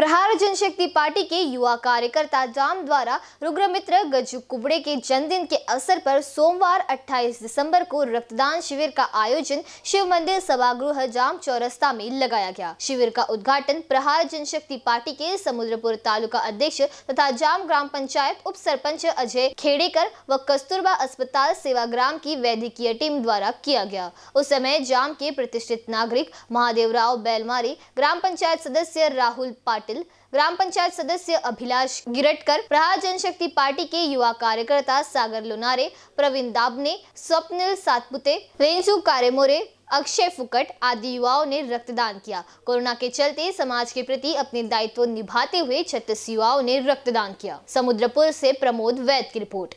प्रहार जनशक्ति पार्टी के युवा कार्यकर्ता जाम द्वारा रुग्रमित्र गज्जू कुबड़े के जन्मदिन के अवसर पर सोमवार 28 दिसंबर को रक्तदान शिविर का आयोजन शिव मंदिर सभागृह जाम चौरस्ता में लगाया गया शिविर का उद्घाटन प्रहार जनशक्ति पार्टी के समुद्रपुर तालुका अध्यक्ष तथा जाम ग्राम पंचायत उप सरपंच अजय खेड़ेकर व कस्तूरबा अस्पताल सेवा ग्राम की वैद्यकीय टीम द्वारा किया गया उस समय जाम के प्रतिष्ठित नागरिक महादेव राव बैलमारी ग्राम पंचायत सदस्य राहुल पाटिल पाटिल ग्राम पंचायत सदस्य अभिलाष गिरटकर प्रहार जनशक्ति पार्टी के युवा कार्यकर्ता सागर लोनारे प्रवीण दाबने स्वप्निल सातपुते रेंजू कारेमोरे अक्षय फुकट आदि युवाओं ने रक्तदान किया कोरोना के चलते समाज के प्रति अपने दायित्व निभाते हुए छत्तीस युवाओं ने रक्तदान किया समुद्रपुर से प्रमोद वैद की रिपोर्ट